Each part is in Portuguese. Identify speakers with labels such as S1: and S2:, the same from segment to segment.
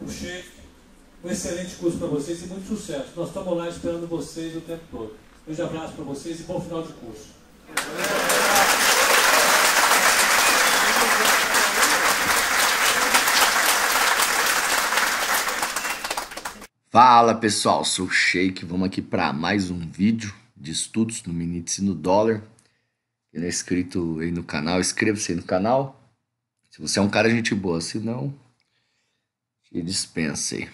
S1: o chefe. Um excelente curso para vocês e muito sucesso. Nós estamos lá esperando vocês o tempo todo. Um grande abraço para vocês e bom final de curso. Fala pessoal, sou o Sheik, vamos aqui para mais um vídeo de estudos no Minitino Dólar. Quem não é inscrito aí no canal, inscreva-se aí no canal. Se você é um cara gente boa, se não, te dispensem.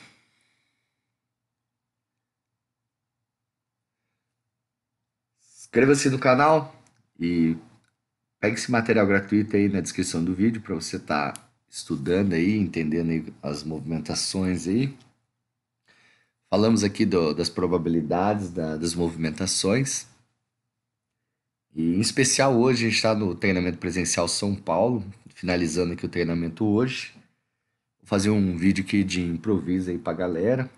S1: Inscreva-se no canal e pegue esse material gratuito aí na descrição do vídeo para você estar tá estudando aí, entendendo aí as movimentações aí. Falamos aqui do, das probabilidades da, das movimentações. E em especial hoje a gente está no treinamento presencial São Paulo, finalizando aqui o treinamento hoje fazer um vídeo aqui de improviso aí pra galera,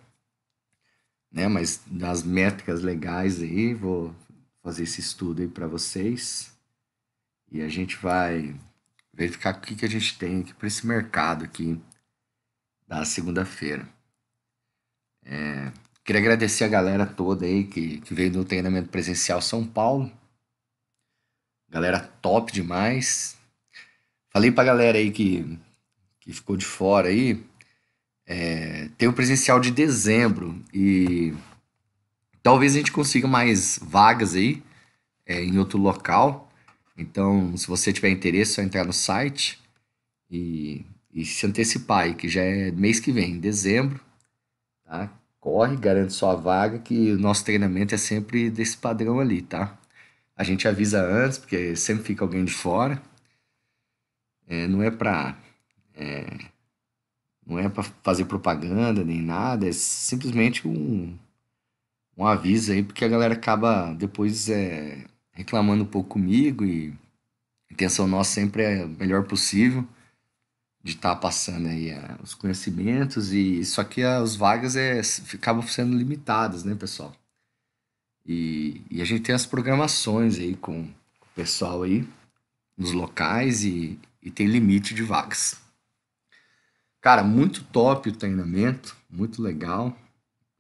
S1: né? Mas das métricas legais aí, vou fazer esse estudo aí para vocês. E a gente vai verificar o que, que a gente tem aqui para esse mercado aqui da segunda-feira. É, queria agradecer a galera toda aí que, que veio no treinamento presencial São Paulo. Galera top demais. Falei pra galera aí que que ficou de fora aí, é, tem o presencial de dezembro e talvez a gente consiga mais vagas aí é, em outro local. Então, se você tiver interesse, é só entrar no site e, e se antecipar aí, que já é mês que vem, em dezembro. Tá? Corre, garante sua vaga, que o nosso treinamento é sempre desse padrão ali, tá? A gente avisa antes, porque sempre fica alguém de fora. É, não é para é, não é para fazer propaganda nem nada, é simplesmente um, um aviso aí, porque a galera acaba depois é, reclamando um pouco comigo e a intenção nossa sempre é o melhor possível de estar tá passando aí é, os conhecimentos e só que as vagas é, ficavam sendo limitadas, né, pessoal? E, e, a gente tem as programações aí com, o pessoal aí nos locais e, e tem limite de vagas. Cara, muito top o treinamento, muito legal.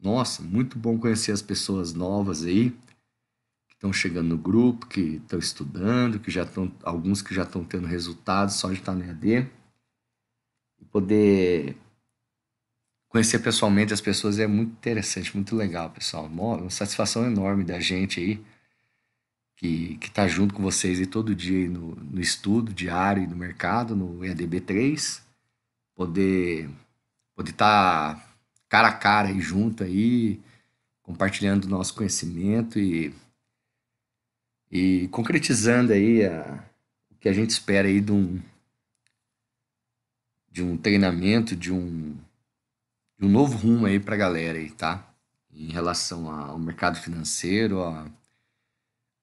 S1: Nossa, muito bom conhecer as pessoas novas aí que estão chegando no grupo, que estão estudando, que já estão alguns que já estão tendo resultados só de estar no EAD. poder conhecer pessoalmente as pessoas é muito interessante, muito legal, pessoal. Uma satisfação enorme da gente aí que que está junto com vocês aí todo dia aí no, no estudo diário e no mercado no EADB 3 poder poder estar tá cara a cara e junto aí, compartilhando o nosso conhecimento e, e concretizando aí a, o que a gente espera aí de um, de um treinamento, de um, de um novo rumo aí para a galera aí, tá? Em relação ao mercado financeiro, a,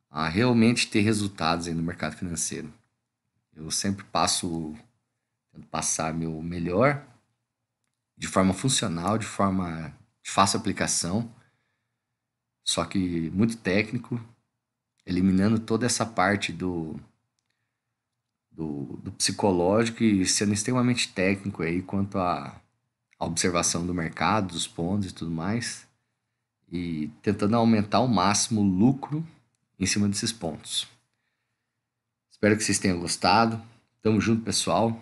S1: a realmente ter resultados aí no mercado financeiro. Eu sempre passo passar meu melhor de forma funcional, de forma de fácil aplicação, só que muito técnico, eliminando toda essa parte do, do, do psicológico e sendo extremamente técnico aí quanto à observação do mercado, dos pontos e tudo mais, e tentando aumentar ao máximo o lucro em cima desses pontos. Espero que vocês tenham gostado. Tamo junto, pessoal.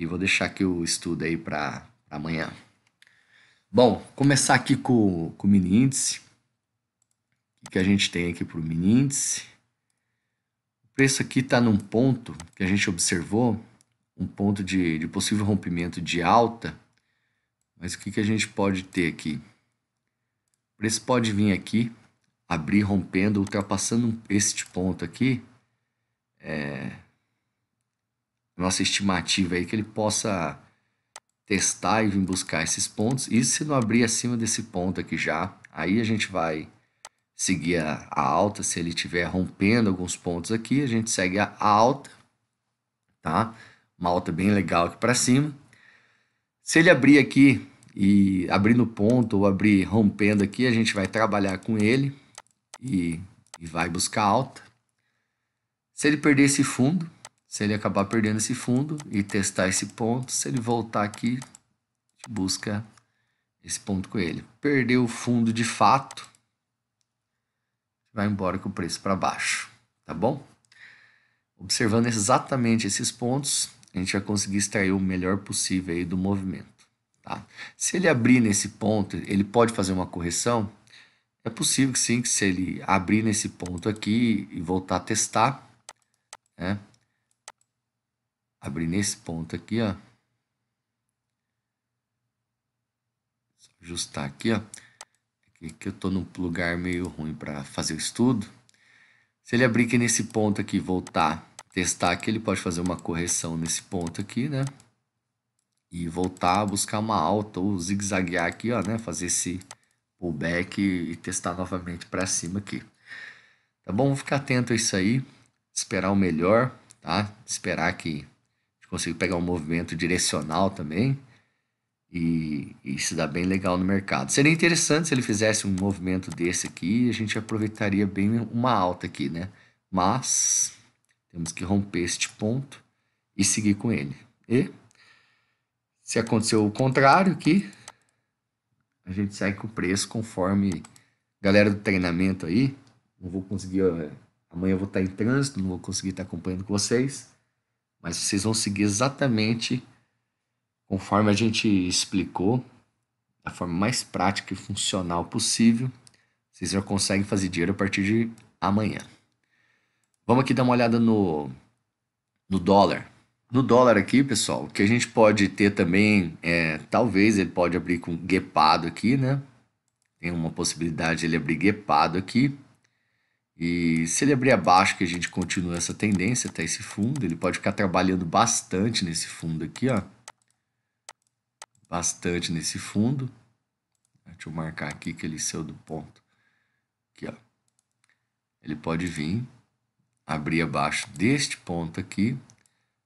S1: E vou deixar aqui o estudo aí para amanhã. Bom, começar aqui com, com o mini índice. O que a gente tem aqui para o mini índice? O preço aqui está num ponto que a gente observou, um ponto de, de possível rompimento de alta. Mas o que, que a gente pode ter aqui? O preço pode vir aqui, abrir rompendo, ultrapassando este ponto aqui. É, nossa estimativa aí que ele possa testar e vir buscar esses pontos. E se não abrir acima desse ponto aqui já, aí a gente vai seguir a, a alta. Se ele estiver rompendo alguns pontos aqui, a gente segue a, alta, tá? Uma alta bem legal aqui para cima. Se ele abrir aqui e abrir no ponto ou abrir rompendo aqui, a gente vai trabalhar com ele e, e vai buscar alta. Se ele perder esse fundo, se ele acabar perdendo esse fundo e testar esse ponto, se ele voltar aqui, busca esse ponto com ele. Perdeu o fundo de fato, vai embora com o preço para baixo, tá bom? Observando exatamente esses pontos, a gente vai conseguir extrair o melhor possível aí do movimento, tá? Se ele abrir nesse ponto, ele pode fazer uma correção? É possível que sim, que se ele abrir nesse ponto aqui e voltar a testar, né? abrir nesse ponto aqui, ó. Só ajustar aqui, ó. Aqui que eu tô num lugar meio ruim para fazer o estudo. Se ele abrir aqui nesse ponto aqui, voltar, testar aqui, ele pode fazer uma correção nesse ponto aqui, né? E voltar a buscar uma alta ou zigue-zaguear aqui, ó, né? Fazer esse pullback e testar novamente para cima aqui. Tá bom? Vou ficar atento a isso aí, esperar o melhor, tá? Esperar que conseguiu pegar um movimento direcional também. E, e isso dá bem legal no mercado. Seria interessante se ele fizesse um movimento desse aqui, a gente aproveitaria bem uma alta aqui, né? Mas temos que romper este ponto e seguir com ele. E se aconteceu o contrário aqui, a gente segue com o preço conforme galera do treinamento aí. Não vou conseguir, eh, amanhã eu vou estar em trânsito, não vou conseguir estar acompanhando com vocês mas vocês vão seguir exatamente conforme a gente explicou, da forma mais prática e funcional possível. Vocês já conseguem fazer dinheiro a partir de amanhã. Vamos aqui dar uma olhada no, no dólar. No dólar aqui, pessoal, o que a gente pode ter também é, talvez ele pode abrir com guepado aqui, né? Tem uma possibilidade de ele abrir guepado aqui. E se ele abrir abaixo, que a gente continua essa tendência até esse fundo, ele pode ficar trabalhando bastante nesse fundo aqui, ó. Bastante nesse fundo. Deixa eu marcar aqui que ele saiu do ponto. Aqui, ó. Ele pode vir, abrir abaixo deste ponto aqui.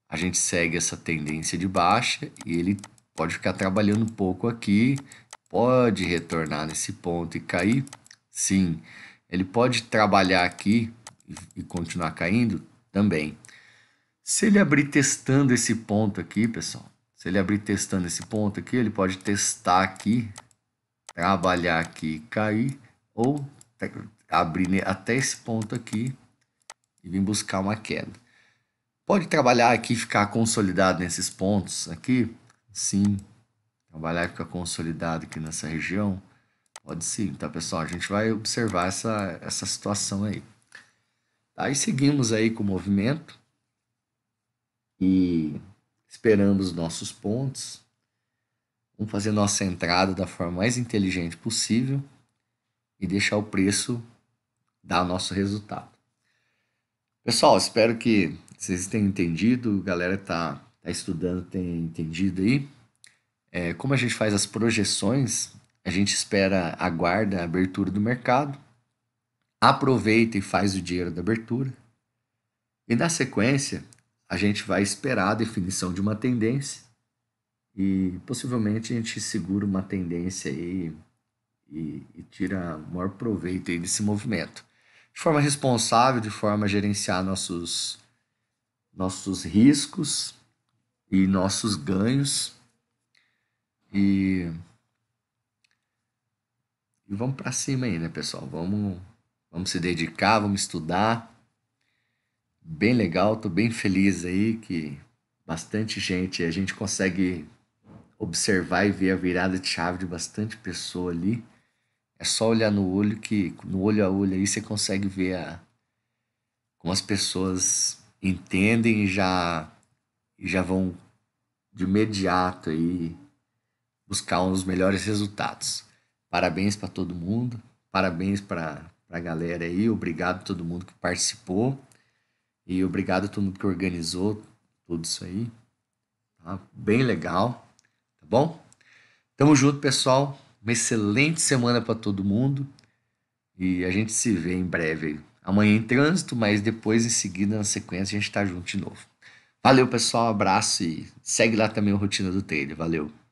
S1: A gente segue essa tendência de baixa e ele pode ficar trabalhando um pouco aqui. Pode retornar nesse ponto e cair. Sim. Sim ele pode trabalhar aqui e continuar caindo também. Se ele abrir testando esse ponto aqui, pessoal, se ele abrir testando esse ponto aqui, ele pode testar aqui, trabalhar aqui e cair, ou abrir até esse ponto aqui e vir buscar uma queda. Pode trabalhar aqui e ficar consolidado nesses pontos aqui? Sim. Trabalhar e ficar consolidado aqui nessa região? Pode sim, tá pessoal? A gente vai observar essa, essa situação aí. Aí tá? seguimos aí com o movimento e esperamos nossos pontos. Vamos fazer nossa entrada da forma mais inteligente possível e deixar o preço dar nosso resultado. Pessoal, espero que vocês tenham entendido, a galera está tá estudando, tem entendido aí. É, como a gente faz as projeções a gente espera, aguarda a abertura do mercado, aproveita e faz o dinheiro da abertura. E na sequência, a gente vai esperar a definição de uma tendência e possivelmente a gente segura uma tendência aí e, e tira maior proveito aí desse movimento. De forma responsável, de forma a gerenciar nossos, nossos riscos e nossos ganhos. E e vamos para cima aí, né, pessoal? Vamos, vamos se dedicar, vamos estudar. Bem legal, tô bem feliz aí que bastante gente, a gente consegue observar e ver a virada de chave de bastante pessoa ali. É só olhar no olho que no olho a olho aí você consegue ver a, como as pessoas entendem e já e já vão de imediato aí buscar um dos melhores resultados. Parabéns para todo mundo, parabéns para a galera aí, obrigado a todo mundo que participou e obrigado a todo mundo que organizou tudo isso aí. Tá? Bem legal, tá bom? Tamo junto, pessoal. Uma excelente semana para todo mundo e a gente se vê em breve. Amanhã em trânsito, mas depois em seguida na sequência a gente tá junto de novo. Valeu, pessoal. Abraço e segue lá também o Rotina do Trailer. Valeu.